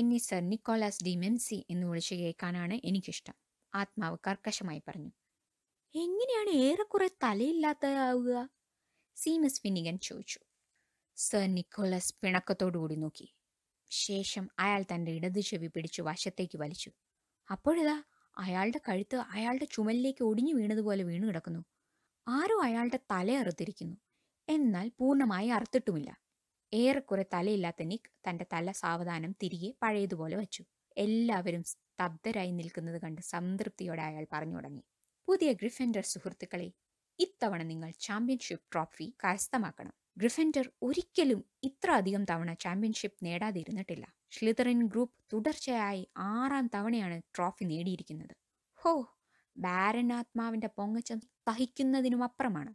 എന്നെ sir Nicholas D മെംസി എന്ന് വിളിച്ചു കേൾക്കാനാണ് എനിക്കിഷ്ടം ആത്മാവ് കർക്കശമായി പറഞ്ഞു എങ്ങനെയാണ് ഏറെക്കുറെ തലയില്ലാത്തയാവുക സീമസ് ഫിനിഗൻ ചോദിച്ചു സർ നിക്കോളസ് പിണക്കത്തോടുകൂടി നോക്കി ശേഷം അയാൾ തൻ്റെ ഇടത് ചെവി പിടിച്ചു വശത്തേക്ക് വലിച്ചു അപ്പോഴിതാ അയാളുടെ കഴുത്ത് അയാളുടെ ചുമലിലേക്ക് ഒടിഞ്ഞു വീണതുപോലെ വീണു കിടക്കുന്നു ആരോ അയാളുടെ തല അറുത്തിരിക്കുന്നു എന്നാൽ പൂർണ്ണമായി അറുത്തിട്ടുമില്ല ഏറെക്കുറെ തലയില്ലാത്ത നിക്ക് തന്റെ തല സാവധാനം തിരികെ പഴയതുപോലെ വച്ചു എല്ലാവരും സ്തബ്ധരായി നിൽക്കുന്നത് കണ്ട് സംതൃപ്തിയോടെ അയാൾ പറഞ്ഞു തുടങ്ങി പുതിയ ഗ്രിഫൻഡർ സുഹൃത്തുക്കളെ ഇത്തവണ നിങ്ങൾ ചാമ്പ്യൻഷിപ്പ് ട്രോഫി കരസ്ഥമാക്കണം ഗ്രിഫൻഡർ ഒരിക്കലും ഇത്ര അധികം തവണ ചാമ്പ്യൻഷിപ്പ് നേടാതിരുന്നിട്ടില്ല ഷ്ലിതറിൻ ഗ്രൂപ്പ് തുടർച്ചയായി ആറാം തവണയാണ് ട്രോഫി നേടിയിരിക്കുന്നത് ഹോ ബാരൻ ആത്മാവിന്റെ പൊങ്ങച്ചം സഹിക്കുന്നതിനും അപ്പുറമാണ്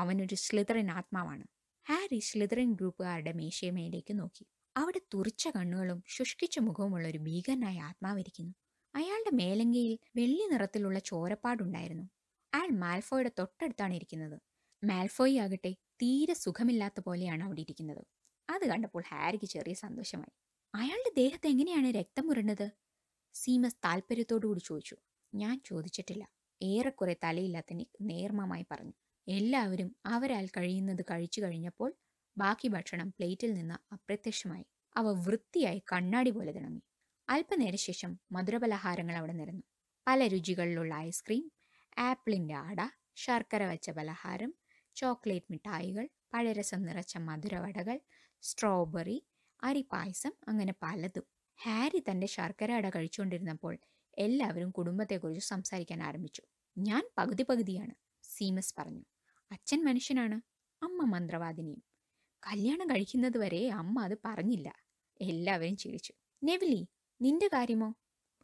അവനൊരു ശ്ലിതറിൻ ആത്മാവാണ് ഹാരി ശ്ലിതറിൻ ഗ്രൂപ്പുകാരുടെ മേശയമേലേക്ക് നോക്കി അവിടെ തുറിച്ച കണ്ണുകളും ശുഷ്കിച്ച മുഖവുമുള്ള ഒരു ഭീകരനായ ആത്മാവിരിക്കുന്നു അയാളുടെ മേലങ്കയിൽ വെള്ളി നിറത്തിലുള്ള ചോരപ്പാടുണ്ടായിരുന്നു അയാൾ മാൽഫോയുടെ തൊട്ടടുത്താണ് ഇരിക്കുന്നത് മാൽഫോയി ആകട്ടെ തീരെ സുഖമില്ലാത്ത പോലെയാണ് അവിടെ ഇരിക്കുന്നത് അത് കണ്ടപ്പോൾ ഹാരിക്ക് ചെറിയ സന്തോഷമായി അയാളുടെ ദേഹത്ത് എങ്ങനെയാണ് രക്തം മുരണ്ടത് സീമസ് താല്പര്യത്തോടുകൂടി ചോദിച്ചു ഞാൻ ചോദിച്ചിട്ടില്ല ഏറെക്കുറെ തലയില്ലാത്തനി നേർമമായി പറഞ്ഞു എല്ലാവരും അവരാൽ കഴിയുന്നത് കഴിച്ചു കഴിഞ്ഞപ്പോൾ ബാക്കി ഭക്ഷണം പ്ലേറ്റിൽ നിന്ന് അപ്രത്യക്ഷമായി അവ വൃത്തിയായി കണ്ണാടി പോലെ തിണങ്ങി അല്പനേരശേഷം ശേഷം മധുരപലഹാരങ്ങൾ അവിടെ നിരന്നു പല രുചികളിലുള്ള ഐസ്ക്രീം ആപ്പിളിൻ്റെ അട ശർക്കര വെച്ച പലഹാരം ചോക്ലേറ്റ് മിഠായികൾ പഴരസം നിറച്ച മധുരവടകൾ സ്ട്രോബെറി പായസം അങ്ങനെ പലതും ഹാരി തൻ്റെ ശർക്കര അട കഴിച്ചുകൊണ്ടിരുന്നപ്പോൾ എല്ലാവരും കുടുംബത്തെക്കുറിച്ച് സംസാരിക്കാൻ ആരംഭിച്ചു ഞാൻ പകുതി പകുതിയാണ് സീമസ് പറഞ്ഞു അച്ഛൻ മനുഷ്യനാണ് അമ്മ മന്ത്രവാദിനിയും കല്യാണം കഴിക്കുന്നത് വരെ അമ്മ അത് പറഞ്ഞില്ല എല്ലാവരും ചിരിച്ചു നെവിലി നിന്റെ കാര്യമോ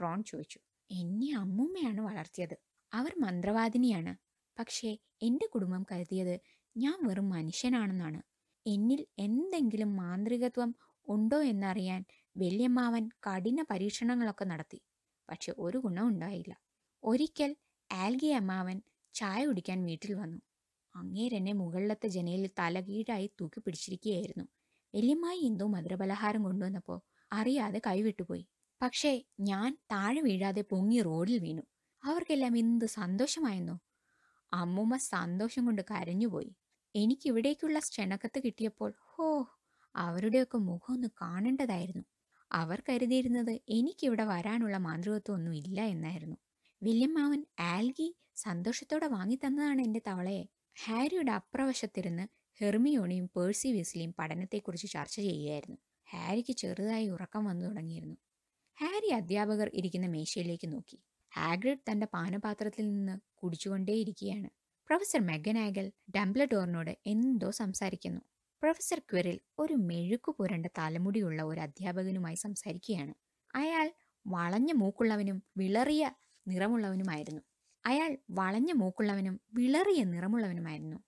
റോൺ ചോദിച്ചു എന്നെ അമ്മൂമ്മയാണ് വളർത്തിയത് അവർ മന്ത്രവാദിനിയാണ് പക്ഷേ എൻ്റെ കുടുംബം കരുതിയത് ഞാൻ വെറും മനുഷ്യനാണെന്നാണ് എന്നിൽ എന്തെങ്കിലും മാന്ത്രികത്വം ഉണ്ടോ എന്നറിയാൻ വല്യമ്മാവൻ കഠിന പരീക്ഷണങ്ങളൊക്കെ നടത്തി പക്ഷെ ഒരു ഗുണം ഉണ്ടായില്ല ഒരിക്കൽ ആൽഗി അമ്മാവൻ ചായ കുടിക്കാൻ വീട്ടിൽ വന്നു അങ്ങേരെന്നെ മുകളിലത്തെ ജനലിൽ തലകീഴായി തൂക്കി പിടിച്ചിരിക്കുകയായിരുന്നു വല്യമ്മായി എന്തോ മധുരപലഹാരം കൊണ്ടുവന്നപ്പോൾ അറിയാതെ കൈവിട്ടുപോയി പക്ഷേ ഞാൻ താഴെ വീഴാതെ പൊങ്ങി റോഡിൽ വീണു അവർക്കെല്ലാം എന്ത് സന്തോഷമായെന്നോ അമ്മൂമ്മ സന്തോഷം കൊണ്ട് കരഞ്ഞുപോയി എനിക്കിവിടേക്കുള്ള ക്ഷണക്കത്ത് കിട്ടിയപ്പോൾ ഹോ അവരുടെയൊക്കെ മുഖം ഒന്ന് കാണേണ്ടതായിരുന്നു അവർ കരുതിയിരുന്നത് എനിക്കിവിടെ വരാനുള്ള ഒന്നും ഇല്ല എന്നായിരുന്നു വില്യമ്മാവൻ ആൽഗി സന്തോഷത്തോടെ വാങ്ങി തന്നതാണ് എൻ്റെ തവളയെ ഹാരിയുടെ അപ്രവശത്തിരുന്ന് ഹെർമിയോണിയും പേഴ്സി വിസ്ലിയും പഠനത്തെക്കുറിച്ച് ചർച്ച ചെയ്യുകയായിരുന്നു ഹാരിക്ക് ചെറുതായി ഉറക്കം വന്നു തുടങ്ങിയിരുന്നു ഹാരി അധ്യാപകർ ഇരിക്കുന്ന മേശയിലേക്ക് നോക്കി ഹാഗ്രിഡ് തന്റെ പാനപാത്രത്തിൽ നിന്ന് കുടിച്ചുകൊണ്ടേയിരിക്കുകയാണ് പ്രൊഫസർ മെഗനാഗൽ ഡംബ്ലഡോറിനോട് എന്തോ സംസാരിക്കുന്നു പ്രൊഫസർ ക്വിറിൽ ഒരു മെഴുക്കു പുരണ്ട തലമുടിയുള്ള ഒരു അധ്യാപകനുമായി സംസാരിക്കുകയാണ് അയാൾ വളഞ്ഞ മൂക്കുള്ളവനും വിളറിയ നിറമുള്ളവനുമായിരുന്നു അയാൾ വളഞ്ഞ മൂക്കുള്ളവനും വിളറിയ നിറമുള്ളവനുമായിരുന്നു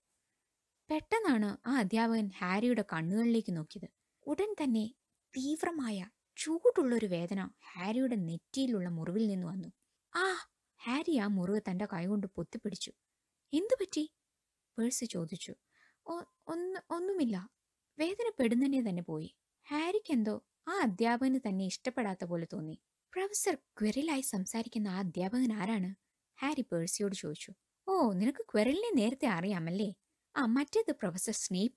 പെട്ടെന്നാണ് ആ അധ്യാപകൻ ഹാരിയുടെ കണ്ണുകളിലേക്ക് നോക്കിയത് ഉടൻ തന്നെ തീവ്രമായ ചൂടുള്ളൊരു വേദന ഹാരിയുടെ നെറ്റിയിലുള്ള മുറിവിൽ നിന്ന് വന്നു ആ ഹാരി ആ മുറിവ് തൻ്റെ കൈകൊണ്ട് പൊത്തിപ്പിടിച്ചു എന്തു പറ്റി പേഴ്സ് ചോദിച്ചു ഒന്ന് ഒന്നുമില്ല വേദന പെടുന്നതിനെ തന്നെ പോയി ഹാരിക്കെന്തോ ആ അധ്യാപകന് തന്നെ ഇഷ്ടപ്പെടാത്ത പോലെ തോന്നി പ്രൊഫസർ ക്വിറിലായി സംസാരിക്കുന്ന ആ അധ്യാപകൻ ആരാണ് ഹാരി പേഴ്സിയോട് ചോദിച്ചു ഓ നിനക്ക് ക്വെറലിനെ നേരത്തെ അറിയാമല്ലേ ആ മറ്റേത് പ്രൊഫസർ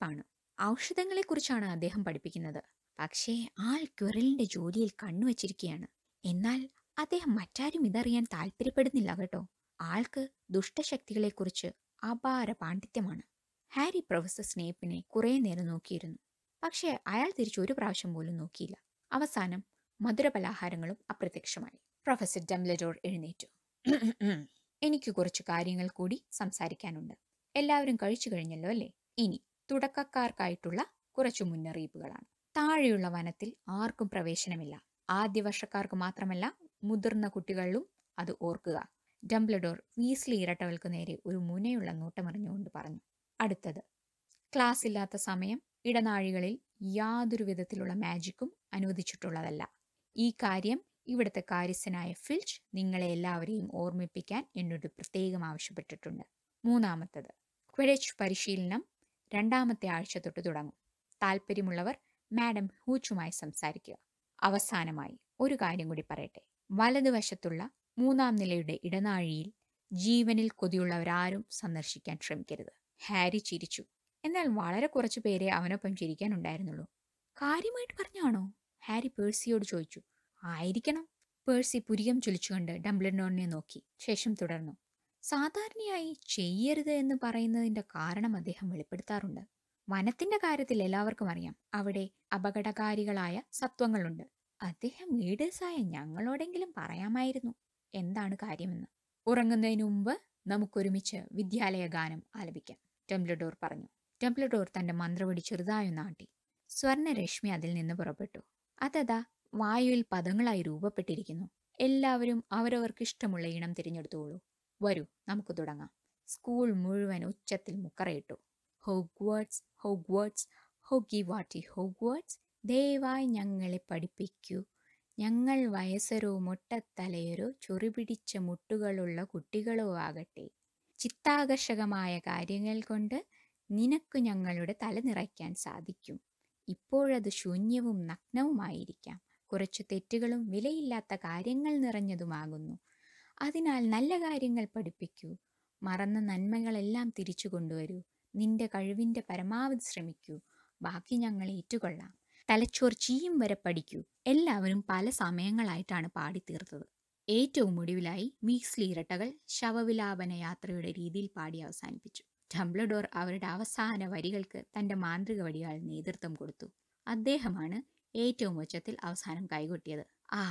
ആണ് ഔഷധങ്ങളെക്കുറിച്ചാണ് അദ്ദേഹം പഠിപ്പിക്കുന്നത് പക്ഷേ ആൾ ക്വെറലിൻ്റെ ജോലിയിൽ കണ്ണുവച്ചിരിക്കുകയാണ് എന്നാൽ അദ്ദേഹം മറ്റാരും ഇതറിയാൻ താല്പര്യപ്പെടുന്നില്ല കേട്ടോ ആൾക്ക് ദുഷ്ടശക്തികളെക്കുറിച്ച് അപാര പാണ്ഡിത്യമാണ് ഹാരി പ്രൊഫസർ സ്നേപ്പിനെ കുറേ നേരം നോക്കിയിരുന്നു പക്ഷേ അയാൾ തിരിച്ചു ഒരു പ്രാവശ്യം പോലും നോക്കിയില്ല അവസാനം മധുരപലഹാരങ്ങളും അപ്രത്യക്ഷമായി പ്രൊഫസർ ഡംലഡോർ എഴുന്നേറ്റു എനിക്ക് കുറച്ച് കാര്യങ്ങൾ കൂടി സംസാരിക്കാനുണ്ട് എല്ലാവരും കഴിച്ചു കഴിഞ്ഞല്ലോ അല്ലേ ഇനി തുടക്കക്കാർക്കായിട്ടുള്ള കുറച്ച് മുന്നറിയിപ്പുകളാണ് താഴെയുള്ള വനത്തിൽ ആർക്കും പ്രവേശനമില്ല ആദ്യ വർഷക്കാർക്ക് മാത്രമല്ല മുതിർന്ന കുട്ടികളിലും അത് ഓർക്കുക ഡംബ്ലഡോർ വീസ്ലി ഇരട്ടവൾക്ക് നേരെ ഒരു മുനയുള്ള നോട്ടമറിഞ്ഞുകൊണ്ട് പറഞ്ഞു അടുത്തത് ക്ലാസ് ഇല്ലാത്ത സമയം ഇടനാഴികളിൽ യാതൊരു വിധത്തിലുള്ള മാജിക്കും അനുവദിച്ചിട്ടുള്ളതല്ല ഈ കാര്യം ഇവിടുത്തെ കാര്യസ്ഥനായ ഫിൽച്ച് നിങ്ങളെ എല്ലാവരെയും ഓർമ്മിപ്പിക്കാൻ എന്നോട് പ്രത്യേകം ആവശ്യപ്പെട്ടിട്ടുണ്ട് മൂന്നാമത്തത് ക്വഡച്ച് പരിശീലനം രണ്ടാമത്തെ ആഴ്ച തൊട്ട് തുടങ്ങും താല്പര്യമുള്ളവർ മാഡം ഹൂച്ചുമായി സംസാരിക്കുക അവസാനമായി ഒരു കാര്യം കൂടി പറയട്ടെ വലതുവശത്തുള്ള മൂന്നാം നിലയുടെ ഇടനാഴിയിൽ ജീവനിൽ കൊതിയുള്ളവരാരും സന്ദർശിക്കാൻ ശ്രമിക്കരുത് ഹാരി ചിരിച്ചു എന്നാൽ വളരെ കുറച്ചു പേരെ അവനൊപ്പം ചിരിക്കാനുണ്ടായിരുന്നുള്ളൂ കാര്യമായിട്ട് പറഞ്ഞാണോ ഹാരി പേഴ്സിയോട് ചോദിച്ചു ആയിരിക്കണം പേഴ്സി പുരികം ചൊലിച്ചുകൊണ്ട് ഡംബ്ലഡോണിനെ നോക്കി ശേഷം തുടർന്നു സാധാരണയായി ചെയ്യരുത് എന്ന് പറയുന്നതിന്റെ കാരണം അദ്ദേഹം വെളിപ്പെടുത്താറുണ്ട് വനത്തിൻ്റെ കാര്യത്തിൽ എല്ലാവർക്കും അറിയാം അവിടെ അപകടകാരികളായ സത്വങ്ങളുണ്ട് അദ്ദേഹം ലീഡേഴ്സായ ഞങ്ങളോടെങ്കിലും പറയാമായിരുന്നു എന്താണ് കാര്യമെന്ന് ഉറങ്ങുന്നതിന് മുമ്പ് നമുക്കൊരുമിച്ച് വിദ്യാലയ ഗാനം ആലപിക്കാം ടെംപ്ലഡോർ പറഞ്ഞു ടെംപ്ലഡോർ തന്റെ മന്ത്രവടി ചെറുതായൊന്നാട്ടി സ്വർണരശ്മി അതിൽ നിന്ന് പുറപ്പെട്ടു അതതാ വായുവിൽ പദങ്ങളായി രൂപപ്പെട്ടിരിക്കുന്നു എല്ലാവരും അവരവർക്ക് ഇഷ്ടമുള്ള ഇണം തിരഞ്ഞെടുത്തോളൂ വരൂ നമുക്ക് തുടങ്ങാം സ്കൂൾ മുഴുവൻ ഉച്ചത്തിൽ മുക്കറയിട്ടു ഹോഗ്വേർഡ്സ് ഹോഗ്വേർഡ്സ് ഹോഗി വാട്ടി ഹോഗ്വേർഡ്സ് ദയവായി ഞങ്ങളെ പഠിപ്പിക്കൂ ഞങ്ങൾ വയസ്സരോ മുട്ടത്തലയരോ പിടിച്ച മുട്ടുകളുള്ള കുട്ടികളോ ആകട്ടെ ചിത്താകർഷകമായ കാര്യങ്ങൾ കൊണ്ട് നിനക്ക് ഞങ്ങളുടെ തല നിറയ്ക്കാൻ സാധിക്കും ഇപ്പോഴത് ശൂന്യവും നഗ്നവുമായിരിക്കാം കുറച്ച് തെറ്റുകളും വിലയില്ലാത്ത കാര്യങ്ങൾ നിറഞ്ഞതുമാകുന്നു അതിനാൽ നല്ല കാര്യങ്ങൾ പഠിപ്പിക്കൂ മറന്ന നന്മകളെല്ലാം തിരിച്ചു കൊണ്ടുവരൂ നിന്റെ കഴിവിൻ്റെ പരമാവധി ശ്രമിക്കൂ ബാക്കി ഞങ്ങൾ ഏറ്റുകൊള്ളാം തലച്ചോർ ചീയും വരെ പഠിക്കൂ എല്ലാവരും പല സമയങ്ങളായിട്ടാണ് പാടിത്തീർത്തത് ഏറ്റവും ഒടുവിലായി മീക്സ്ലി ഇരട്ടകൾ ശവവിലാപന യാത്രയുടെ രീതിയിൽ പാടി അവസാനിപ്പിച്ചു ഡംബ്ലഡോർ അവരുടെ അവസാന വരികൾക്ക് തൻ്റെ മാന്ത്രിക വടിയാൽ നേതൃത്വം കൊടുത്തു അദ്ദേഹമാണ് ഏറ്റവും ഉച്ചത്തിൽ അവസാനം കൈകൊട്ടിയത് ആ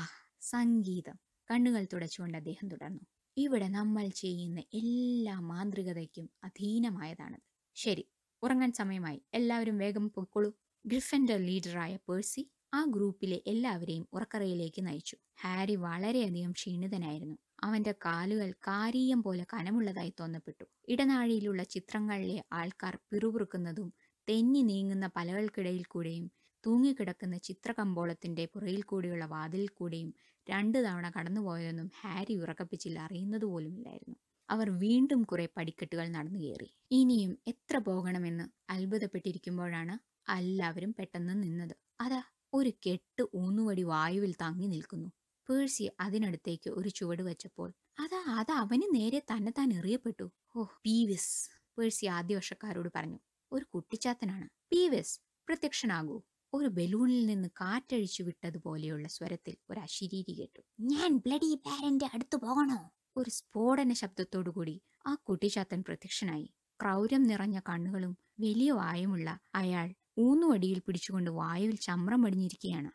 സംഗീതം കണ്ണുകൾ തുടച്ചുകൊണ്ട് അദ്ദേഹം തുടർന്നു ഇവിടെ നമ്മൾ ചെയ്യുന്ന എല്ലാ മാന്ത്രികതയ്ക്കും അധീനമായതാണത് ശരി ഉറങ്ങാൻ സമയമായി എല്ലാവരും വേഗം പൊക്കോളൂ ഗ്രിഫൻ്റെ ലീഡറായ പേഴ്സി ആ ഗ്രൂപ്പിലെ എല്ലാവരെയും ഉറക്കറയിലേക്ക് നയിച്ചു ഹാരി വളരെയധികം ക്ഷീണിതനായിരുന്നു അവന്റെ കാലുകൾ കാരീയം പോലെ കനമുള്ളതായി തോന്നപ്പെട്ടു ഇടനാഴിയിലുള്ള ചിത്രങ്ങളിലെ ആൾക്കാർ പിറുപിറുക്കുന്നതും തെന്നി നീങ്ങുന്ന പലകൾക്കിടയിൽ കൂടെയും തൂങ്ങിക്കിടക്കുന്ന ചിത്രകമ്പോളത്തിൻ്റെ പുറയിൽ കൂടിയുള്ള വാതിലിൽ കൂടിയും രണ്ട് തവണ കടന്നുപോയതെന്നും ഹാരി ഉറക്കപ്പിച്ചില്ല അറിയുന്നത് പോലുമില്ലായിരുന്നു അവർ വീണ്ടും കുറെ പടിക്കെട്ടുകൾ നടന്നു കയറി ഇനിയും എത്ര പോകണമെന്ന് അത്ഭുതപ്പെട്ടിരിക്കുമ്പോഴാണ് എല്ലാവരും പെട്ടെന്ന് നിന്നത് അതാ ഒരു കെട്ട് ഊന്നുവടി വായുവിൽ താങ്ങി നിൽക്കുന്നു പേഴ്സി അതിനടുത്തേക്ക് ഒരു ചുവട് വെച്ചപ്പോൾ അതാ അത് അവന് നേരെ തന്നെ താൻ എറിയപ്പെട്ടു ഓ പീവിസ് പേഴ്സി ആദ്യവർഷക്കാരോട് പറഞ്ഞു ഒരു കുട്ടിച്ചാത്തനാണ് പീവിസ് പ്രത്യക്ഷനാകൂ ഒരു ബലൂണിൽ നിന്ന് കാറ്റഴിച്ചു വിട്ടതുപോലെയുള്ള സ്വരത്തിൽ ഒരു അശിരീരി കേട്ടു ഞാൻ ബ്ലഡി ബാരന്റെ അടുത്ത് പോകണോ ഒരു സ്ഫോടന ശബ്ദത്തോടുകൂടി ആ കുട്ടിച്ചാത്തൻ പ്രത്യക്ഷനായി ക്രൗര്യം നിറഞ്ഞ കണ്ണുകളും വലിയ വായുമുള്ള അയാൾ ഊന്നുവടിയിൽ പിടിച്ചുകൊണ്ട് വായുവിൽ ചമ്രം അടിഞ്ഞിരിക്കുകയാണ്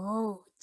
ഓ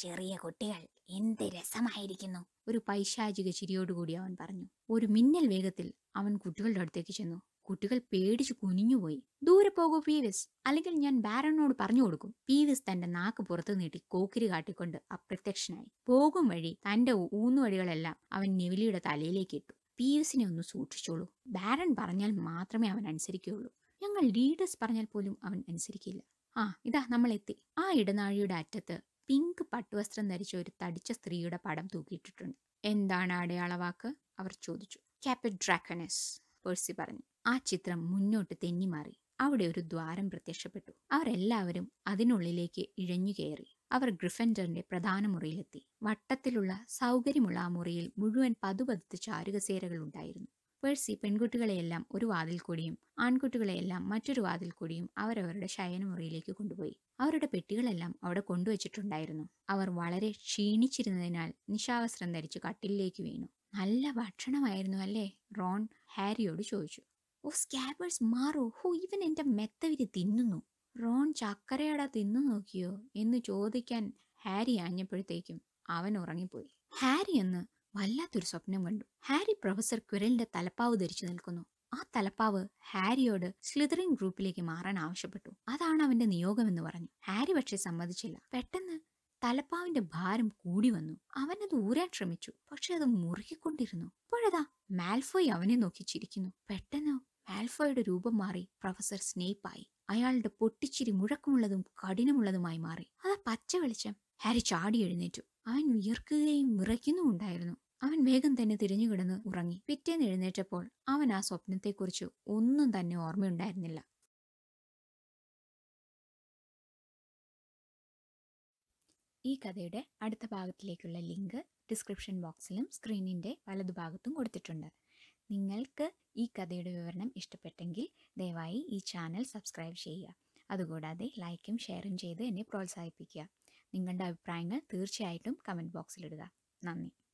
ചെറിയ കുട്ടികൾ എന്ത് രസമായിരിക്കുന്നു ഒരു പൈശാചിക ചിരിയോടുകൂടി അവൻ പറഞ്ഞു ഒരു മിന്നൽ വേഗത്തിൽ അവൻ കുട്ടികളുടെ അടുത്തേക്ക് ചെന്നു കുട്ടികൾ പേടിച്ചു കുനിഞ്ഞുപോയി ദൂരെ പോകൂ പീവിസ് അല്ലെങ്കിൽ ഞാൻ ബാരനോട് പറഞ്ഞു കൊടുക്കും പീവിസ് തന്റെ നാക്ക് പുറത്തു നീട്ടി കോക്കിരി കാട്ടിക്കൊണ്ട് അപ്രത്യക്ഷനായി പോകും വഴി തന്റെ ഊന്നുവഴികളെല്ലാം അവൻ നെവിലിയുടെ തലയിലേക്ക് ഇട്ടു പീവിസിനെ ഒന്ന് സൂക്ഷിച്ചോളൂ ബാരൻ പറഞ്ഞാൽ മാത്രമേ അവൻ അനുസരിക്കുകയുള്ളൂ ഞങ്ങൾ ലീഡേഴ്സ് പറഞ്ഞാൽ പോലും അവൻ അനുസരിക്കില്ല ആ ഇതാ നമ്മൾ എത്തി ആ ഇടനാഴിയുടെ അറ്റത്ത് പിങ്ക് പട്ടുവസ്ത്രം ധരിച്ച ഒരു തടിച്ച സ്ത്രീയുടെ പടം തൂക്കിയിട്ടിട്ടുണ്ട് എന്താണ് അടയാളവാക്ക് അവർ ചോദിച്ചു ക്യാപിഡ് ഡ്രാക്കനസ് പേഴ്സി പറഞ്ഞു ആ ചിത്രം മുന്നോട്ട് തെന്നിമാറി അവിടെ ഒരു ദ്വാരം പ്രത്യക്ഷപ്പെട്ടു അവരെല്ലാവരും അതിനുള്ളിലേക്ക് ഇഴഞ്ഞു കയറി അവർ ഗ്രിഫൻഡറിന്റെ പ്രധാന മുറിയിലെത്തി വട്ടത്തിലുള്ള സൗകര്യമുള്ള ആ മുറിയിൽ മുഴുവൻ പതുപതുത്ത് ചാരുകസേരകൾ ഉണ്ടായിരുന്നു പേഴ്സി പെൺകുട്ടികളെയെല്ലാം ഒരു വാതിൽ കൂടിയും ആൺകുട്ടികളെയെല്ലാം മറ്റൊരു വാതിൽ കൂടിയും അവരവരുടെ ശയനമുറിയിലേക്ക് കൊണ്ടുപോയി അവരുടെ പെട്ടികളെല്ലാം അവിടെ കൊണ്ടുവച്ചിട്ടുണ്ടായിരുന്നു അവർ വളരെ ക്ഷീണിച്ചിരുന്നതിനാൽ നിശാവസ്ത്രം ധരിച്ച് കട്ടിലേക്ക് വീണു നല്ല ഭക്ഷണമായിരുന്നു അല്ലേ റോൺ ഹാരിയോട് ചോദിച്ചു ഓ സ്കാബേഴ്സ് മാറൂ ഹോ ഇവൻ എൻ്റെ മെത്തവിരി തിന്നുന്നു റോൺ ചക്കരയട തിന്നു നോക്കിയോ എന്ന് ചോദിക്കാൻ ഹാരി ആഞ്ഞപ്പോഴത്തേക്കും അവൻ ഉറങ്ങിപ്പോയി ഹാരി എന്ന് വല്ലാത്തൊരു സ്വപ്നം കണ്ടു ഹാരി പ്രൊഫസർ ക്വിരലിന്റെ തലപ്പാവ് ധരിച്ചു നിൽക്കുന്നു ആ തലപ്പാവ് ഹാരിയോട് സ്ലിതറിംഗ് ഗ്രൂപ്പിലേക്ക് മാറാൻ ആവശ്യപ്പെട്ടു അതാണ് അവന്റെ നിയോഗമെന്ന് പറഞ്ഞു ഹാരി പക്ഷേ സമ്മതിച്ചില്ല പെട്ടെന്ന് തലപ്പാവിന്റെ ഭാരം കൂടി വന്നു അവൻ അത് ഊരാൻ ശ്രമിച്ചു പക്ഷെ അത് മുറുകിക്കൊണ്ടിരുന്നു ഇപ്പോഴതാ മാൽഫോയ് അവനെ നോക്കി ചിരിക്കുന്നു പെട്ടെന്ന് മാൽഫോയുടെ രൂപം മാറി പ്രൊഫസർ സ്നേപ്പായി അയാളുടെ പൊട്ടിച്ചിരി മുഴക്കമുള്ളതും കഠിനമുള്ളതുമായി മാറി അതാ പച്ച വെളിച്ചം ഹാരി ചാടി എഴുന്നേറ്റു അവൻ വിയർക്കുകയും വിറയ്ക്കുന്നുമുണ്ടായിരുന്നു അവൻ വേഗം തന്നെ തിരിഞ്ഞുകിടന്ന് ഉറങ്ങി പിറ്റേന്ന് എഴുന്നേറ്റപ്പോൾ അവൻ ആ സ്വപ്നത്തെക്കുറിച്ച് ഒന്നും തന്നെ ഓർമ്മയുണ്ടായിരുന്നില്ല ഈ കഥയുടെ അടുത്ത ഭാഗത്തിലേക്കുള്ള ലിങ്ക് ഡിസ്ക്രിപ്ഷൻ ബോക്സിലും സ്ക്രീനിൻ്റെ വലതുഭാഗത്തും കൊടുത്തിട്ടുണ്ട് നിങ്ങൾക്ക് ഈ കഥയുടെ വിവരണം ഇഷ്ടപ്പെട്ടെങ്കിൽ ദയവായി ഈ ചാനൽ സബ്സ്ക്രൈബ് ചെയ്യുക അതുകൂടാതെ ലൈക്കും ഷെയറും ചെയ്ത് എന്നെ പ്രോത്സാഹിപ്പിക്കുക നിങ്ങളുടെ അഭിപ്രായങ്ങൾ തീർച്ചയായിട്ടും കമൻറ്റ് ബോക്സിലിടുക നന്ദി